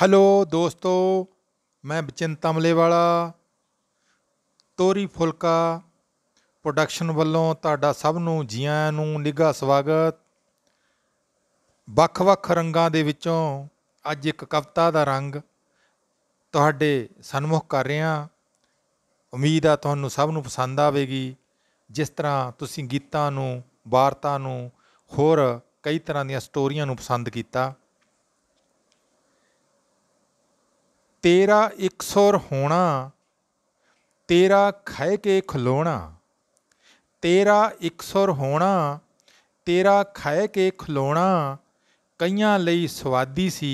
hello ਦੋਸਤੋ ਮੈਂ ਬਚਿੰਤਾ ਵਾਲਾ ਤੋਰੀ ਫੁਲਕਾ ਪ੍ਰੋਡਕਸ਼ਨ ਵੱਲੋਂ ਤੁਹਾਡਾ ਸਭ ਨੂੰ ਜੀਆਂ ਨੂੰ ਨਿੱਘਾ ਸਵਾਗਤ ਵੱਖ-ਵੱਖ ਰੰਗਾਂ ਦੇ ਵਿੱਚੋਂ ਅੱਜ ਇੱਕ ਕਵਿਤਾ ਦਾ ਰੰਗ ਤੁਹਾਡੇ ਸਨਮੁਖ ਕਰ ਰਿਹਾ ਉਮੀਦ ਆ ਤੁਹਾਨੂੰ ਸਭ ਨੂੰ ਪਸੰਦ ਆਵੇਗੀ ਜਿਸ ਤਰ੍ਹਾਂ ਤੁਸੀਂ ਗੀਤਾਂ ਨੂੰ ਵਾਰਤਾ ਨੂੰ ਹੋਰ ਕਈ ਤਰ੍ਹਾਂ ਦੀਆਂ ਸਟੋਰੀਆਂ ਨੂੰ ਪਸੰਦ ਕੀਤਾ ਤੇਰਾ ਇੱਕ ਸੁਰ ਹੋਣਾ ਤੇਰਾ ਖੈ ਕੇ ਖਲੋਣਾ ਤੇਰਾ ਇੱਕ ਸੁਰ ਹੋਣਾ ਤੇਰਾ ਖੈ ਕੇ ਖਲੋਣਾ ਕਈਆਂ ਲਈ ਸਵਾਦੀ ਸੀ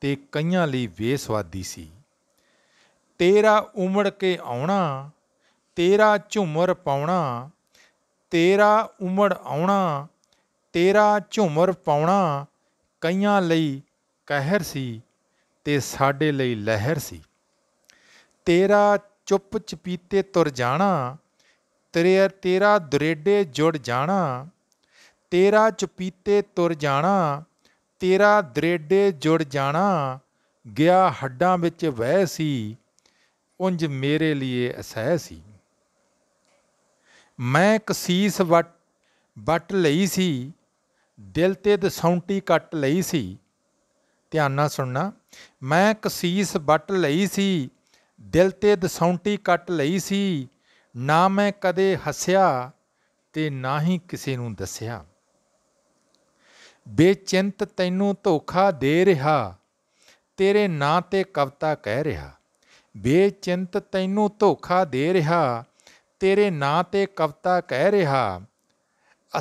ਤੇ ਕਈਆਂ ਲਈ ਬੇਸਵਾਦੀ ਸੀ ਤੇਰਾ ਉਮੜ ਕੇ ਆਉਣਾ ਤੇਰਾ ਝੁਮਰ ਪਾਉਣਾ ਤੇਰਾ ਉਮੜ ਆਉਣਾ ਤੇਰਾ ਝੁਮਰ ਪਾਉਣਾ ਕਈਆਂ ਲਈ ਕਹਿਰ ਸੀ ਤੇ ਸਾਡੇ ਲਈ ਲਹਿਰ ਸੀ ਤੇਰਾ ਚੁੱਪ ਚਪੀਤੇ ਤੁਰ ਜਾਣਾ ਤੇਰੇ ਤੇਰਾ ਦਰੇਡੇ ਜੁੜ ਜਾਣਾ ਤੇਰਾ ਚਪੀਤੇ ਤੁਰ ਜਾਣਾ ਤੇਰਾ ਦਰੇਡੇ ਜੁੜ ਜਾਣਾ ਗਿਆ ਹੱਡਾਂ ਵਿੱਚ ਵਹਿ ਸੀ ਉੰਜ ਮੇਰੇ ਲਈ ਅਸਹਿ ਸੀ ਮੈਂ ਕਸੀਸ ਵਟ ਲਈ ਸੀ ਦਿਲ ਤੇ ਦਸੌਂਟੀ ਕੱਟ ਲਈ ਸੀ ਧਿਆਨ ਨਾਲ ਸੁਣਨਾ ਮੈਂ ਕਸੀਸ ਬੱਟ ਲਈ ਸੀ ਦਿਲ ਤੇ ਦਸੌਂਟੀ ਕੱਟ ਲਈ ਸੀ ਨਾ ਮੈਂ ਕਦੇ ਹੱਸਿਆ ਤੇ ਨਾ ਹੀ ਕਿਸੇ ਨੂੰ ਦੱਸਿਆ ਬੇਚਿੰਤ ਤੈਨੂੰ ਧੋਖਾ ਦੇ ਰਿਹਾ ਤੇਰੇ ਨਾਂ ਤੇ ਕਵਤਾ ਕਹਿ ਰਿਹਾ ਬੇਚਿੰਤ ਤੈਨੂੰ ਧੋਖਾ ਦੇ ਰਿਹਾ ਤੇਰੇ ਨਾਂ ਤੇ ਕਵਤਾ ਕਹਿ ਰਿਹਾ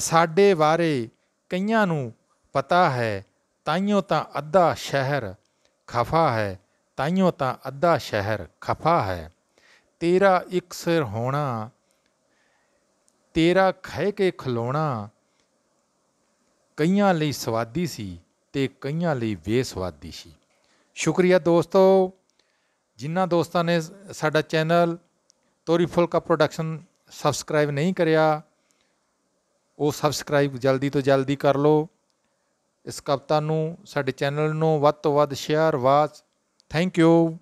ਸਾਡੇ ਬਾਰੇ ਕਈਆਂ ਨੂੰ ਪਤਾ ਹੈ ਤਾਈਓ ਤਾਂ ਅੱਧਾ ਸ਼ਹਿਰ ਖਫਾ ਹੈ ਤਾਈਓ ਤਾਂ ਅੱਧਾ ਸ਼ਹਿਰ ਖਫਾ ਹੈ ਤੇਰਾ ਇੱਕ ਸਿਰ ਹੋਣਾ ਤੇਰਾ ਖਹਿ ਕੇ ਖਲੋਣਾ ਕਈਆਂ ਲਈ ਸਵਾਦੀ ਸੀ ਤੇ ਕਈਆਂ ਲਈ ਬੇਸਵਾਦੀ ਸੀ ਸ਼ੁਕਰੀਆ ਦੋਸਤੋ ਜਿਨ੍ਹਾਂ ਦੋਸਤਾਂ ਨੇ ਸਾਡਾ ਚੈਨਲ ਤੋਰੀ ਫੁਲਕਾ ਪ੍ਰੋਡਕਸ਼ਨ ਸਬਸਕ੍ਰਾਈਬ ਨਹੀਂ ਕਰਿਆ ਉਹ ਸਬਸਕ੍ਰਾਈਬ ਜਲਦੀ ਤੋਂ ਜਲਦੀ ਕਰ ਲਓ ਇਸ ਕਵਤਾ ਨੂੰ ਸਾਡੇ ਚੈਨਲ ਨੂੰ ਵੱਧ ਤੋਂ ਵੱਧ ਸ਼ੇਅਰ ਵਾਚ ਥੈਂਕ ਯੂ